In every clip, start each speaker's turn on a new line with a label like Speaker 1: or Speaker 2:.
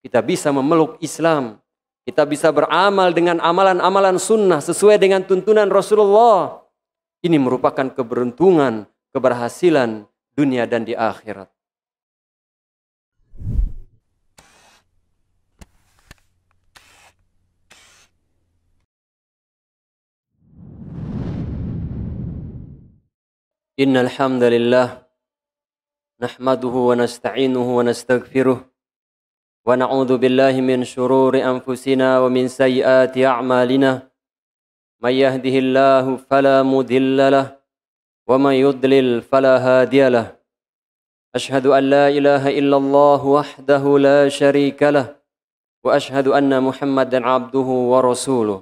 Speaker 1: Kita bisa memeluk Islam. Kita bisa beramal dengan amalan-amalan sunnah sesuai dengan tuntunan Rasulullah. Ini merupakan keberuntungan, keberhasilan dunia dan di akhirat. Innalhamdulillah, nahmaduhu wa nasta'inuhu wa ونستغفره ونعوذ بالله من شرور أنفسنا ومن سيئات أعمالنا من يهده الله فلا مذل له ومن يضلل فلا هادي له أشهد أن لا إله إلا الله وحده لا شريك له وأشهد أن محمدا عبده ورسوله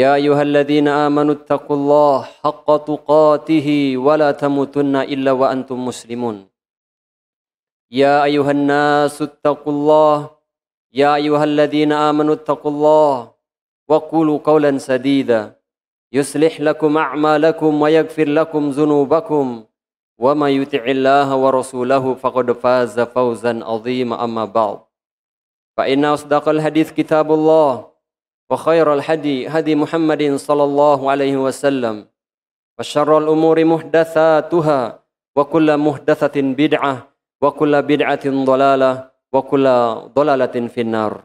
Speaker 1: يا أيها الذين آمنوا اتقوا الله حق تقاته ولا تموتن إلا وأنتم مسلمون يا أيها الناس اتقوا الله يا أيها الذين آمنوا اتقوا الله وقولوا قولا سديدا يصلح لكم أعمالكم ويغفر لكم ذنوبكم وما يطع الله ورسوله فقد فاز فوزا عظيما أما بعد فإن أصدق الحديث كتاب الله وخير الهدي هدي محمد صلى الله عليه وسلم وشر الأمور محدثاتها وكل محدثة بدعة wa kulla bid'atin dhalalah wa kulla dhalalatin finnar.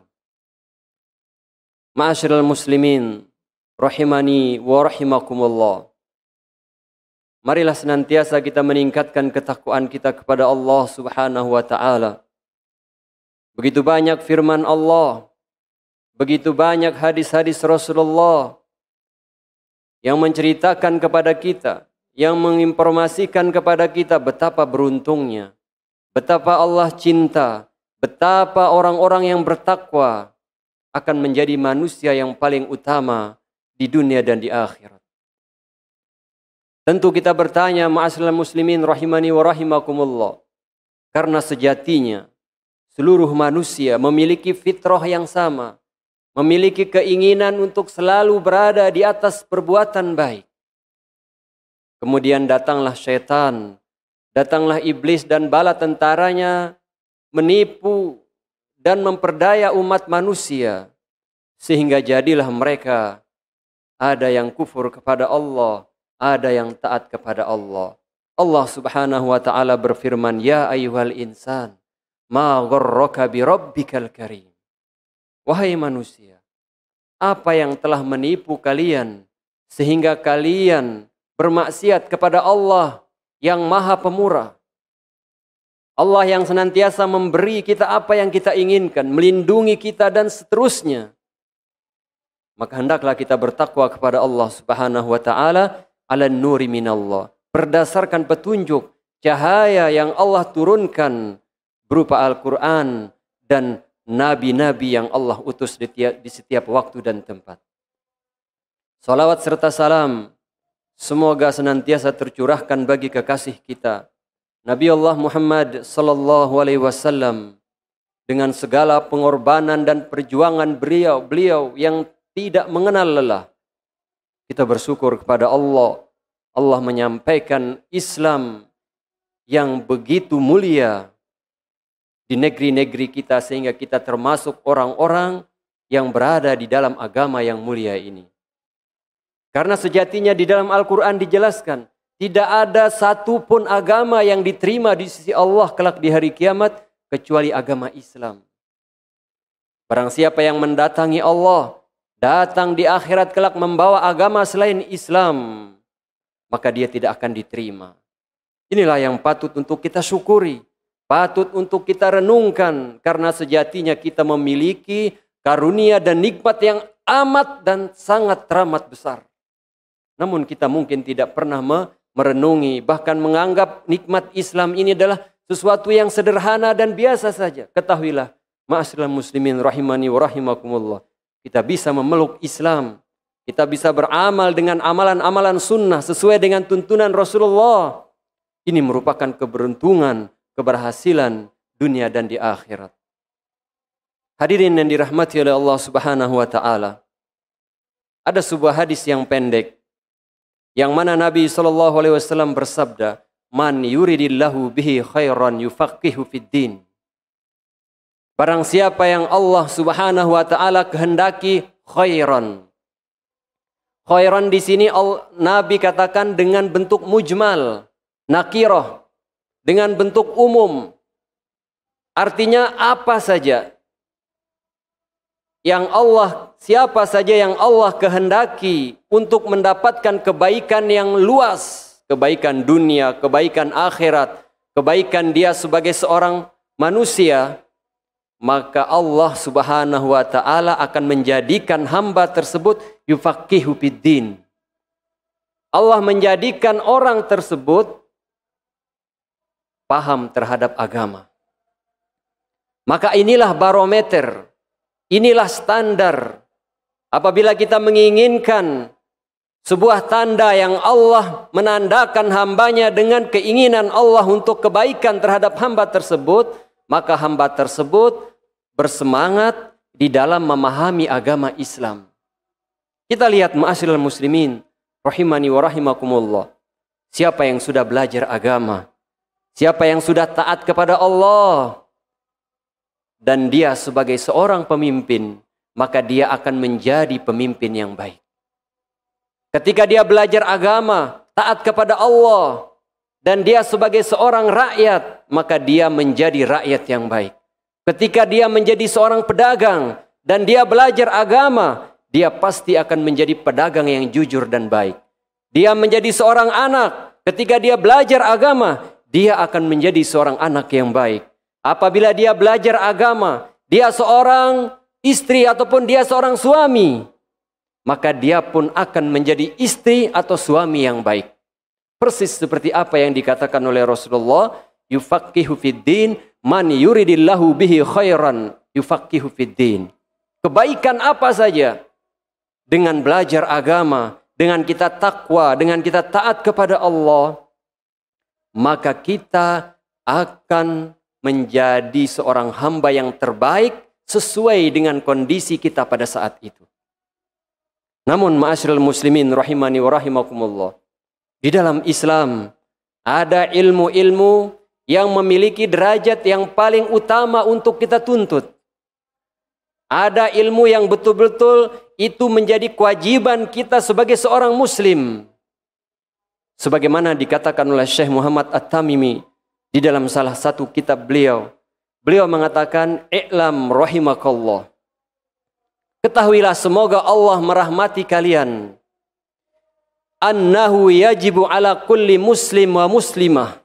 Speaker 1: Ma'asyiral muslimin rahimani wa rahimakumullah. Marilah senantiasa kita meningkatkan ketakwaan kita kepada Allah Subhanahu wa taala. Begitu banyak firman Allah, begitu banyak hadis-hadis Rasulullah yang menceritakan kepada kita, yang menginformasikan kepada kita betapa beruntungnya, betapa Allah cinta, betapa orang-orang yang bertakwa akan menjadi manusia yang paling utama di dunia dan di akhirat. Tentu kita bertanya ma'asal muslimin rahimani wa rahimakumullah. Karena sejatinya seluruh manusia memiliki fitrah yang sama, memiliki keinginan untuk selalu berada di atas perbuatan baik. Kemudian datanglah syaitan Datanglah iblis dan bala tentaranya menipu dan memperdaya umat manusia sehingga jadilah mereka ada yang kufur kepada Allah, ada yang taat kepada Allah. Allah Subhanahu wa taala berfirman, "Ya ayyuhal insan, ma gharraka bi rabbikal karim." Wahai manusia, apa yang telah menipu kalian sehingga kalian bermaksiat kepada Allah? yang maha pemurah. Allah yang senantiasa memberi kita apa yang kita inginkan, melindungi kita dan seterusnya. Maka hendaklah kita bertakwa kepada Allah Subhanahu wa taala ala nuri minallah, berdasarkan petunjuk cahaya yang Allah turunkan berupa Al-Qur'an dan nabi-nabi yang Allah utus di, setiap waktu dan tempat. Salawat serta salam Semoga senantiasa tercurahkan bagi kekasih kita Nabi Allah Muhammad sallallahu alaihi wasallam dengan segala pengorbanan dan perjuangan beliau beliau yang tidak mengenal lelah. Kita bersyukur kepada Allah. Allah menyampaikan Islam yang begitu mulia di negeri-negeri kita sehingga kita termasuk orang-orang yang berada di dalam agama yang mulia ini. Karena sejatinya di dalam Al-Quran dijelaskan, tidak ada satupun agama yang diterima di sisi Allah kelak di hari kiamat kecuali agama Islam. Barang siapa yang mendatangi Allah, datang di akhirat kelak membawa agama selain Islam, maka dia tidak akan diterima. Inilah yang patut untuk kita syukuri, patut untuk kita renungkan karena sejatinya kita memiliki karunia dan nikmat yang amat dan sangat teramat besar. Namun kita mungkin tidak pernah merenungi, bahkan menganggap nikmat Islam ini adalah sesuatu yang sederhana dan biasa saja. Ketahuilah, ma'asirlah muslimin rahimani wa rahimakumullah. Kita bisa memeluk Islam, kita bisa beramal dengan amalan-amalan sunnah sesuai dengan tuntunan Rasulullah. Ini merupakan keberuntungan, keberhasilan dunia dan di akhirat. Hadirin yang dirahmati oleh Allah Subhanahu wa taala. Ada sebuah hadis yang pendek yang mana Nabi Shallallahu Alaihi Wasallam bersabda, "Man yuridillahu bihi khairan yufaqihu fid din." Barang siapa yang Allah Subhanahu wa taala kehendaki khairan. Khairan di sini Nabi katakan dengan bentuk mujmal, nakiroh, dengan bentuk umum. Artinya apa saja yang Allah siapa saja yang Allah kehendaki untuk mendapatkan kebaikan yang luas, kebaikan dunia, kebaikan akhirat, kebaikan dia sebagai seorang manusia, maka Allah Subhanahu wa taala akan menjadikan hamba tersebut yufaqihu fiddin. Allah menjadikan orang tersebut paham terhadap agama. Maka inilah barometer Inilah standar. Apabila kita menginginkan sebuah tanda yang Allah menandakan hambanya dengan keinginan Allah untuk kebaikan terhadap hamba tersebut, maka hamba tersebut bersemangat di dalam memahami agama Islam. Kita lihat ma'asyiral muslimin rahimani wa rahimakumullah. Siapa yang sudah belajar agama? Siapa yang sudah taat kepada Allah? dan dia sebagai seorang pemimpin, maka dia akan menjadi pemimpin yang baik. Ketika dia belajar agama, taat kepada Allah, dan dia sebagai seorang rakyat, maka dia menjadi rakyat yang baik. Ketika dia menjadi seorang pedagang dan dia belajar agama, dia pasti akan menjadi pedagang yang jujur dan baik. Dia menjadi seorang anak, ketika dia belajar agama, dia akan menjadi seorang anak yang baik. Apabila dia belajar agama, dia seorang istri ataupun dia seorang suami, maka dia pun akan menjadi istri atau suami yang baik. Persis seperti apa yang dikatakan oleh Rasulullah, yufaqihu fiddin, man yuridillahu bihi khairan yufaqihu fiddin. Kebaikan apa saja dengan belajar agama, dengan kita takwa, dengan kita taat kepada Allah, maka kita akan menjadi seorang hamba yang terbaik sesuai dengan kondisi kita pada saat itu. Namun ma'asyiral muslimin rahimani wa rahimakumullah. Di dalam Islam ada ilmu-ilmu yang memiliki derajat yang paling utama untuk kita tuntut. Ada ilmu yang betul-betul itu menjadi kewajiban kita sebagai seorang muslim. Sebagaimana dikatakan oleh Syekh Muhammad At-Tamimi di dalam salah satu kitab beliau, beliau mengatakan, "I'lam rahimakallah." Ketahuilah semoga Allah merahmati kalian. Annahu yajibu ala kulli muslim wa muslimah.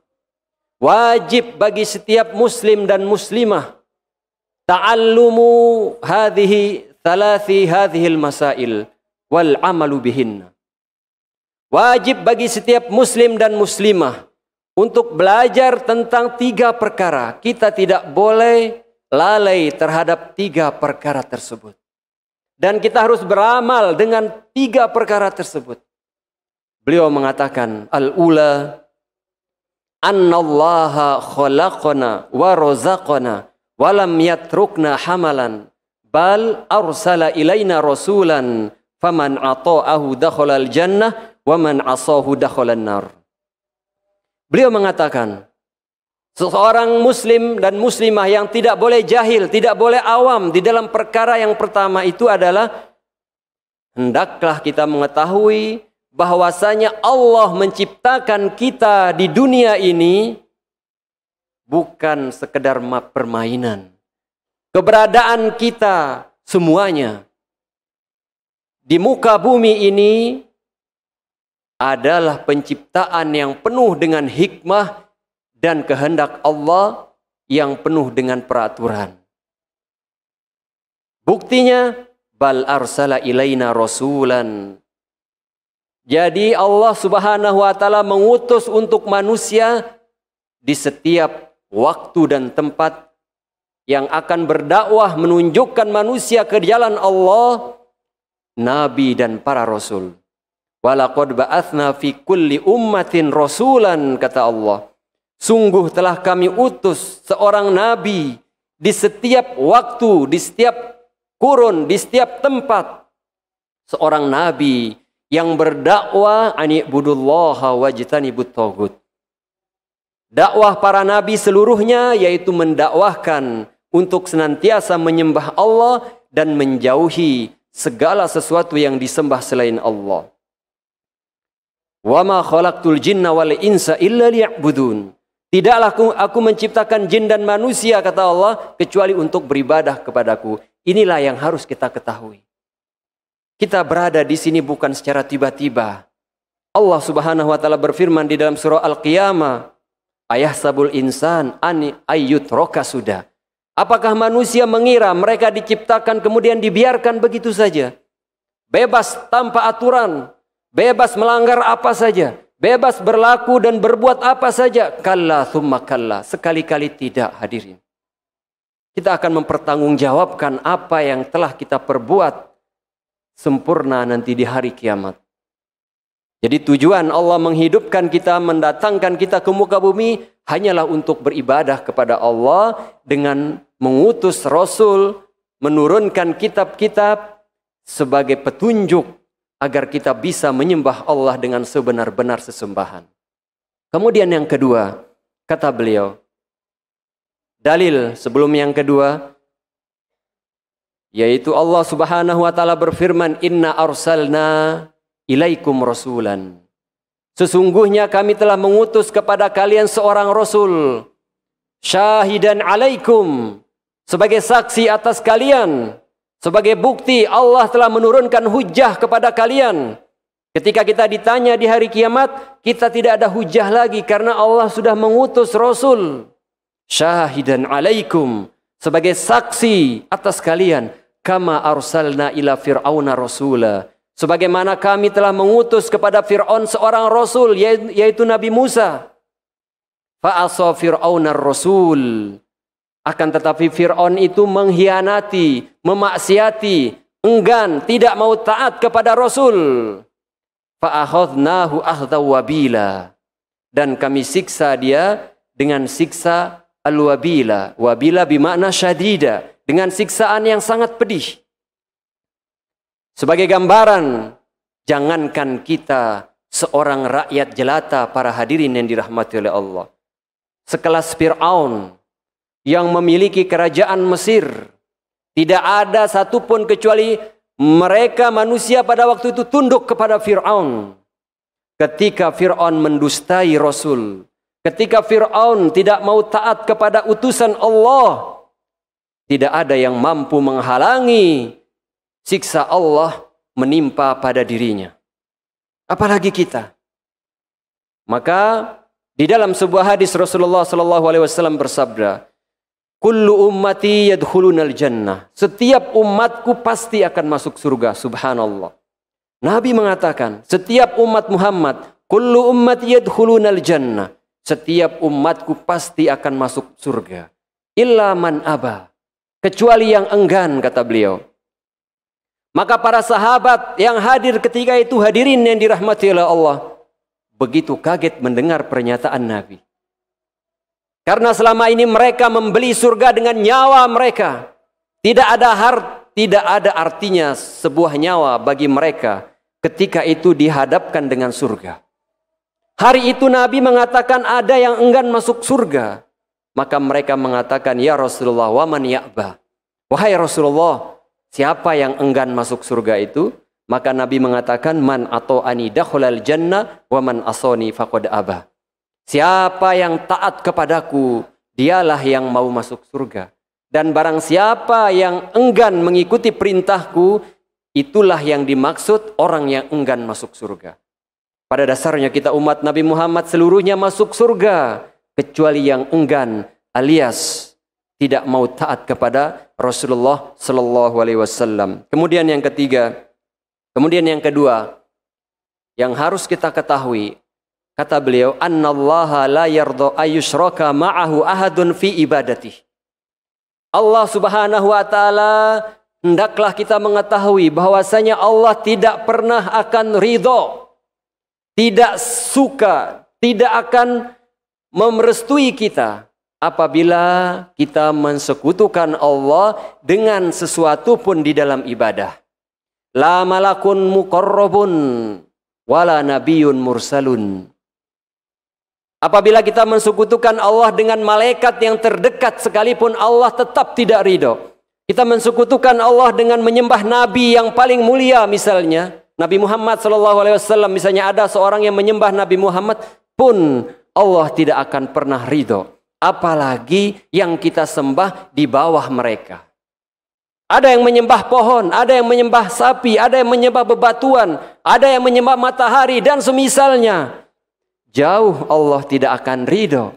Speaker 1: Wajib bagi setiap muslim dan muslimah ta'allumu hadhihi thalathi hadhil masail wal amalu bihinna. Wajib bagi setiap muslim dan muslimah untuk belajar tentang tiga perkara. Kita tidak boleh lalai terhadap tiga perkara tersebut. Dan kita harus beramal dengan tiga perkara tersebut. Beliau mengatakan, Al-ula, Annallaha khalaqana wa rozaqana walam yatrukna hamalan bal arsala ilaina rasulan faman ato'ahu dakhala jannah wa man asahu dakhala nar Beliau mengatakan, seseorang muslim dan muslimah yang tidak boleh jahil, tidak boleh awam di dalam perkara yang pertama itu adalah hendaklah kita mengetahui bahwasanya Allah menciptakan kita di dunia ini bukan sekedar permainan. Keberadaan kita semuanya di muka bumi ini adalah penciptaan yang penuh dengan hikmah dan kehendak Allah yang penuh dengan peraturan. Buktinya bal arsala ilaina rasulan. Jadi Allah Subhanahu wa taala mengutus untuk manusia di setiap waktu dan tempat yang akan berdakwah menunjukkan manusia ke jalan Allah, nabi dan para rasul. Walaqad ba'athna fi kulli ummatin rasulan kata Allah. Sungguh telah kami utus seorang nabi di setiap waktu, di setiap kurun, di setiap tempat. Seorang nabi yang berdakwah anibudullaha wajtanibut tagut. Dakwah para nabi seluruhnya yaitu mendakwahkan untuk senantiasa menyembah Allah dan menjauhi segala sesuatu yang disembah selain Allah. Wa ma khalaqtul jinna wal insa illa liya'budun. Tidaklah aku, aku menciptakan jin dan manusia kata Allah kecuali untuk beribadah kepadaku. Inilah yang harus kita ketahui. Kita berada di sini bukan secara tiba-tiba. Allah Subhanahu wa taala berfirman di dalam surah Al-Qiyamah, "Ayah sabul insan ani ayut roka sudah." Apakah manusia mengira mereka diciptakan kemudian dibiarkan begitu saja? Bebas tanpa aturan, bebas melanggar apa saja, bebas berlaku dan berbuat apa saja. Kalla thumma kalla, sekali-kali tidak hadirin. Kita akan mempertanggungjawabkan apa yang telah kita perbuat sempurna nanti di hari kiamat. Jadi tujuan Allah menghidupkan kita, mendatangkan kita ke muka bumi hanyalah untuk beribadah kepada Allah dengan mengutus Rasul, menurunkan kitab-kitab sebagai petunjuk agar kita bisa menyembah Allah dengan sebenar-benar sesembahan. Kemudian yang kedua, kata beliau, dalil sebelum yang kedua yaitu Allah Subhanahu wa taala berfirman, "Inna arsalna ilaikum rasulan." Sesungguhnya kami telah mengutus kepada kalian seorang rasul syahidan alaikum sebagai saksi atas kalian sebagai bukti Allah telah menurunkan hujah kepada kalian. Ketika kita ditanya di hari kiamat, kita tidak ada hujah lagi karena Allah sudah mengutus Rasul. Syahidan alaikum. Sebagai saksi atas kalian. Kama arsalna ila fir'auna rasula. Sebagaimana kami telah mengutus kepada Fir'aun seorang Rasul, yaitu Nabi Musa. Fa'asa fir'auna rasul. Akan tetapi Fir'aun itu mengkhianati, memaksiati, enggan, tidak mau taat kepada Rasul. Fa'ahodnahu ahdawabila. Dan kami siksa dia dengan siksa al-wabila. Wabila bimakna syadida. Dengan siksaan yang sangat pedih. Sebagai gambaran, jangankan kita seorang rakyat jelata para hadirin yang dirahmati oleh Allah. Sekelas Fir'aun yang memiliki kerajaan Mesir. Tidak ada satupun kecuali mereka manusia pada waktu itu tunduk kepada Fir'aun. Ketika Fir'aun mendustai Rasul. Ketika Fir'aun tidak mau taat kepada utusan Allah. Tidak ada yang mampu menghalangi siksa Allah menimpa pada dirinya. Apalagi kita. Maka di dalam sebuah hadis Rasulullah Shallallahu Alaihi Wasallam bersabda, Kullu ummati yadkhulunal jannah. Setiap umatku pasti akan masuk surga. Subhanallah. Nabi mengatakan, setiap umat Muhammad, kullu ummati yadkhulunal jannah. Setiap umatku pasti akan masuk surga. Illa man aba. Kecuali yang enggan, kata beliau. Maka para sahabat yang hadir ketika itu hadirin yang dirahmati oleh Allah. Begitu kaget mendengar pernyataan Nabi. Karena selama ini mereka membeli surga dengan nyawa mereka. Tidak ada hart, tidak ada artinya sebuah nyawa bagi mereka ketika itu dihadapkan dengan surga. Hari itu Nabi mengatakan ada yang enggan masuk surga. Maka mereka mengatakan, Ya Rasulullah, wa man ya'ba. Wahai Rasulullah, siapa yang enggan masuk surga itu? Maka Nabi mengatakan, Man atau ani dakhulal jannah, man asoni faqad abah. Siapa yang taat kepadaku, dialah yang mau masuk surga. Dan barang siapa yang enggan mengikuti perintahku, itulah yang dimaksud orang yang enggan masuk surga. Pada dasarnya kita umat Nabi Muhammad seluruhnya masuk surga kecuali yang enggan alias tidak mau taat kepada Rasulullah Shallallahu Alaihi Wasallam. Kemudian yang ketiga, kemudian yang kedua, yang harus kita ketahui Kata beliau, "Annallaha la yardha ayyushraka ma'ahu ahadun fi ibadati. Allah Subhanahu wa taala hendaklah kita mengetahui bahwasanya Allah tidak pernah akan ridho, tidak suka, tidak akan merestui kita apabila kita mensekutukan Allah dengan sesuatu pun di dalam ibadah. La malakun muqarrabun wala nabiyyun mursalun. Apabila kita mensukutukan Allah dengan malaikat yang terdekat sekalipun Allah tetap tidak ridho. Kita mensukutukan Allah dengan menyembah nabi yang paling mulia misalnya. Nabi Muhammad SAW misalnya ada seorang yang menyembah Nabi Muhammad pun Allah tidak akan pernah ridho. Apalagi yang kita sembah di bawah mereka. Ada yang menyembah pohon, ada yang menyembah sapi, ada yang menyembah bebatuan, ada yang menyembah matahari dan semisalnya. Jauh Allah tidak akan ridho.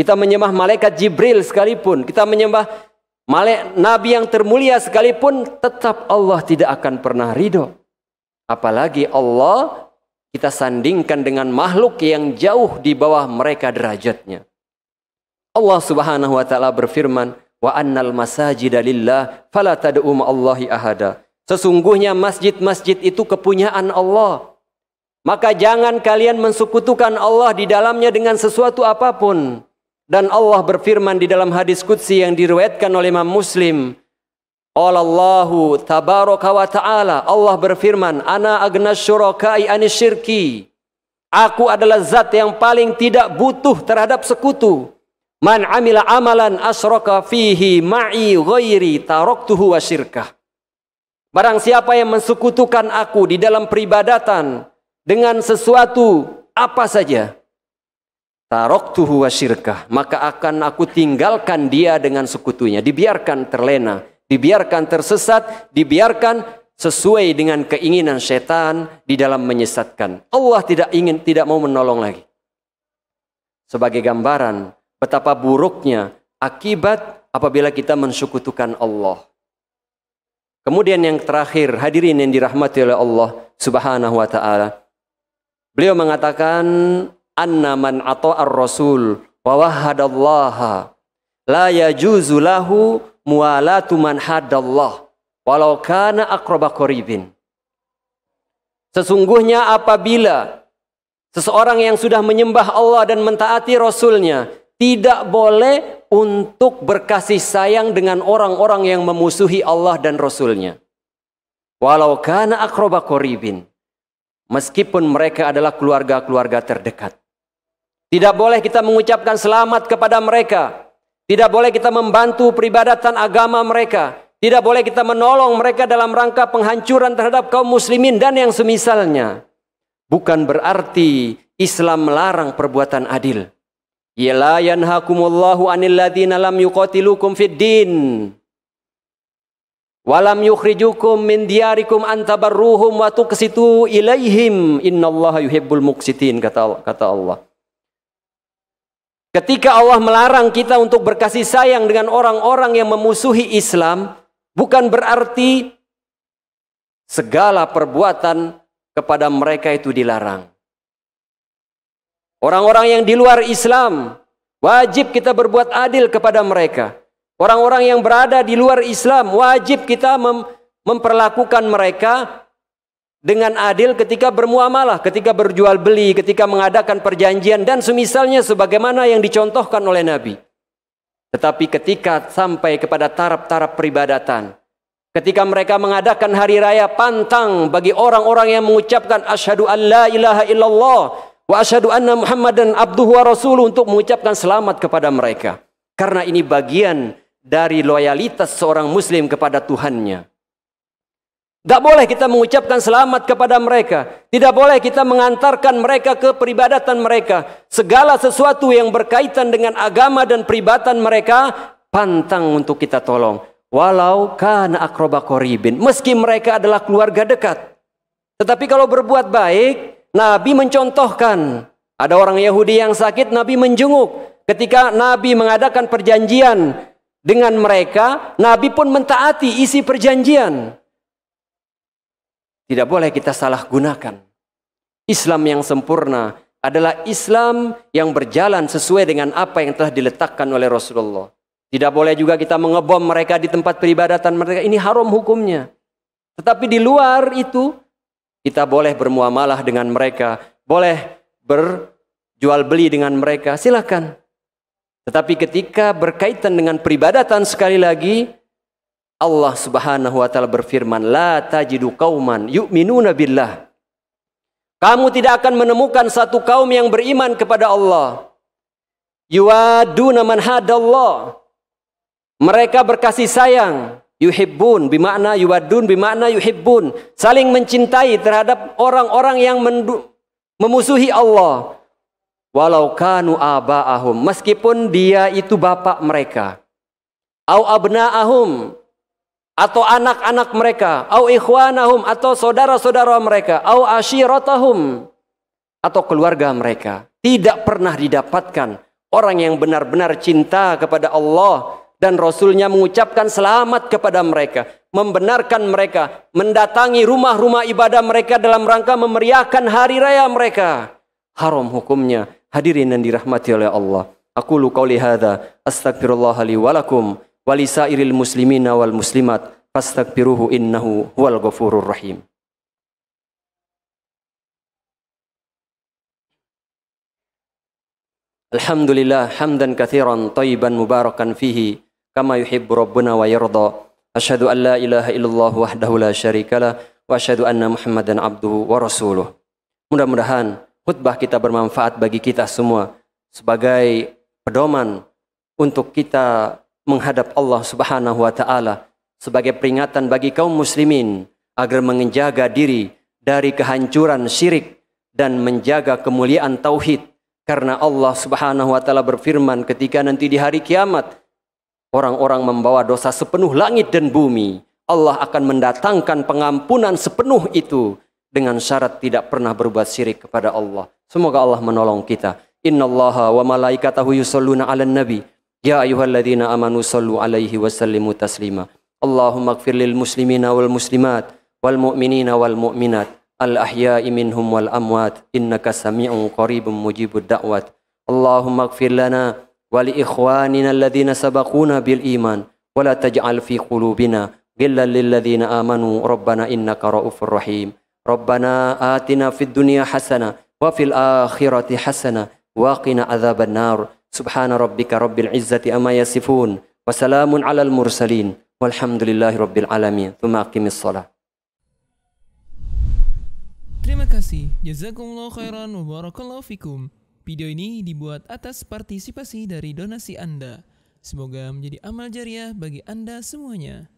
Speaker 1: Kita menyembah malaikat Jibril sekalipun, kita menyembah malaikat nabi yang termulia sekalipun, tetap Allah tidak akan pernah ridho. Apalagi Allah kita sandingkan dengan makhluk yang jauh di bawah mereka derajatnya. Allah Subhanahu wa taala berfirman, "Wa annal masajida lillah fala tad'u Allahi ahada." Sesungguhnya masjid-masjid itu kepunyaan Allah. Maka jangan kalian mensukutukan Allah di dalamnya dengan sesuatu apapun. Dan Allah berfirman di dalam hadis kudsi yang diriwayatkan oleh Imam Muslim. Allahu tabaraka wa ta'ala. Allah berfirman, Ana agnas syurakai anis Aku adalah zat yang paling tidak butuh terhadap sekutu. Man amila amalan asroka fihi ma'i ghairi taroktuhu wa syirkah. Barang siapa yang mensukutukan aku di dalam peribadatan, dengan sesuatu apa saja tarok tuhu syirkah maka akan aku tinggalkan dia dengan sekutunya dibiarkan terlena dibiarkan tersesat dibiarkan sesuai dengan keinginan setan di dalam menyesatkan Allah tidak ingin tidak mau menolong lagi sebagai gambaran betapa buruknya akibat apabila kita mensyukutukan Allah Kemudian yang terakhir, hadirin yang dirahmati oleh Allah Subhanahu wa taala. Beliau mengatakan anna man ar rasul wa wahadallaha la yajuzu lahu mualatu man hadallah walau kana aqraba qaribin. Sesungguhnya apabila seseorang yang sudah menyembah Allah dan mentaati Rasulnya tidak boleh untuk berkasih sayang dengan orang-orang yang memusuhi Allah dan Rasulnya. Walau kana akroba koribin meskipun mereka adalah keluarga-keluarga terdekat. Tidak boleh kita mengucapkan selamat kepada mereka. Tidak boleh kita membantu peribadatan agama mereka. Tidak boleh kita menolong mereka dalam rangka penghancuran terhadap kaum muslimin dan yang semisalnya. Bukan berarti Islam melarang perbuatan adil. Yala yanhakumullahu anil ladina lam yuqatilukum fid Walam yukhrijukum min diyarikum antabarruhum wa tuqsitu ilaihim innallaha yuhibbul muqsitin kata kata Allah. Ketika Allah melarang kita untuk berkasih sayang dengan orang-orang yang memusuhi Islam, bukan berarti segala perbuatan kepada mereka itu dilarang. Orang-orang yang di luar Islam, wajib kita berbuat adil kepada mereka. Orang-orang yang berada di luar Islam wajib kita mem memperlakukan mereka dengan adil ketika bermuamalah, ketika berjual beli, ketika mengadakan perjanjian dan semisalnya sebagaimana yang dicontohkan oleh Nabi. Tetapi ketika sampai kepada taraf-taraf peribadatan, ketika mereka mengadakan hari raya pantang bagi orang-orang yang mengucapkan asyhadu an ilaha illallah wa asyhadu anna muhammadan abduhu wa rasuluh untuk mengucapkan selamat kepada mereka. Karena ini bagian dari loyalitas seorang muslim kepada Tuhannya. Tidak boleh kita mengucapkan selamat kepada mereka. Tidak boleh kita mengantarkan mereka ke peribadatan mereka. Segala sesuatu yang berkaitan dengan agama dan peribadatan mereka pantang untuk kita tolong. Walau kana akroba koribin. Meski mereka adalah keluarga dekat. Tetapi kalau berbuat baik, Nabi mencontohkan. Ada orang Yahudi yang sakit, Nabi menjenguk. Ketika Nabi mengadakan perjanjian dengan mereka, Nabi pun mentaati isi perjanjian. Tidak boleh kita salah gunakan. Islam yang sempurna adalah Islam yang berjalan sesuai dengan apa yang telah diletakkan oleh Rasulullah. Tidak boleh juga kita mengebom mereka di tempat peribadatan mereka. Ini haram hukumnya. Tetapi di luar itu, kita boleh bermuamalah dengan mereka. Boleh berjual beli dengan mereka. Silakan. Tetapi ketika berkaitan dengan peribadatan sekali lagi, Allah Subhanahu wa taala berfirman, "La tajidu qauman yu'minuna billah." Kamu tidak akan menemukan satu kaum yang beriman kepada Allah. Yuwaduna man hadallah. Mereka berkasih sayang. Yuhibbun bimakna yuwadun bimakna yuhibbun. Saling mencintai terhadap orang-orang yang memusuhi Allah walau kanu aba'ahum meskipun dia itu bapak mereka au abna'ahum atau anak-anak mereka au ikhwanahum atau saudara-saudara mereka au ashiratahum atau keluarga mereka tidak pernah didapatkan orang yang benar-benar cinta kepada Allah dan Rasulnya mengucapkan selamat kepada mereka, membenarkan mereka, mendatangi rumah-rumah ibadah mereka dalam rangka memeriahkan hari raya mereka. Haram hukumnya Hadirin yang dirahmati oleh Allah. Aku lu qauli hadza astaghfirullah walakum, walisairil muslimina wal muslimat fastaghfiruhu innahu huwal ghafurur rahim. Alhamdulillah hamdan katsiran tayyiban mubarakan fihi kama yuhibbu rabbuna wa yarda. Asyhadu an la ilaha illallah wahdahu la syarikalah wa asyhadu anna Muhammadan abduhu wa rasuluh. Mudah-mudahan khutbah kita bermanfaat bagi kita semua sebagai pedoman untuk kita menghadap Allah Subhanahu wa taala sebagai peringatan bagi kaum muslimin agar menjaga diri dari kehancuran syirik dan menjaga kemuliaan tauhid karena Allah Subhanahu wa taala berfirman ketika nanti di hari kiamat orang-orang membawa dosa sepenuh langit dan bumi Allah akan mendatangkan pengampunan sepenuh itu dengan syarat tidak pernah berbuat syirik kepada Allah. Semoga Allah menolong kita. Inna Allah wa malaikatahu yusalluna 'alan nabi. Ya ayyuhalladzina amanu sallu 'alaihi wa sallimu taslima. Allahumma ighfir lil muslimina wal muslimat wal mu'minina wal mu'minat al ahya'i minhum wal amwat innaka sami'un qaribun mujibud da'wat. Allahumma ighfir lana wal li ikhwanina alladzina sabaquna bil iman wa taj'al fi qulubina ghillan lil ladzina amanu rabbana innaka ra'ufur rahim. Rabbana atina fid dunya hasana wa fil akhirati hasana wa qina adzaban nar. Subhana rabbika rabbil izzati amma yasifun wa salamun alal mursalin walhamdulillahi rabbil alamin. Tsumma aqimis shalah. Terima kasih. Jazakumullah khairan wa barakallahu fikum. Video ini dibuat atas partisipasi dari donasi Anda. Semoga menjadi amal jariah bagi Anda semuanya.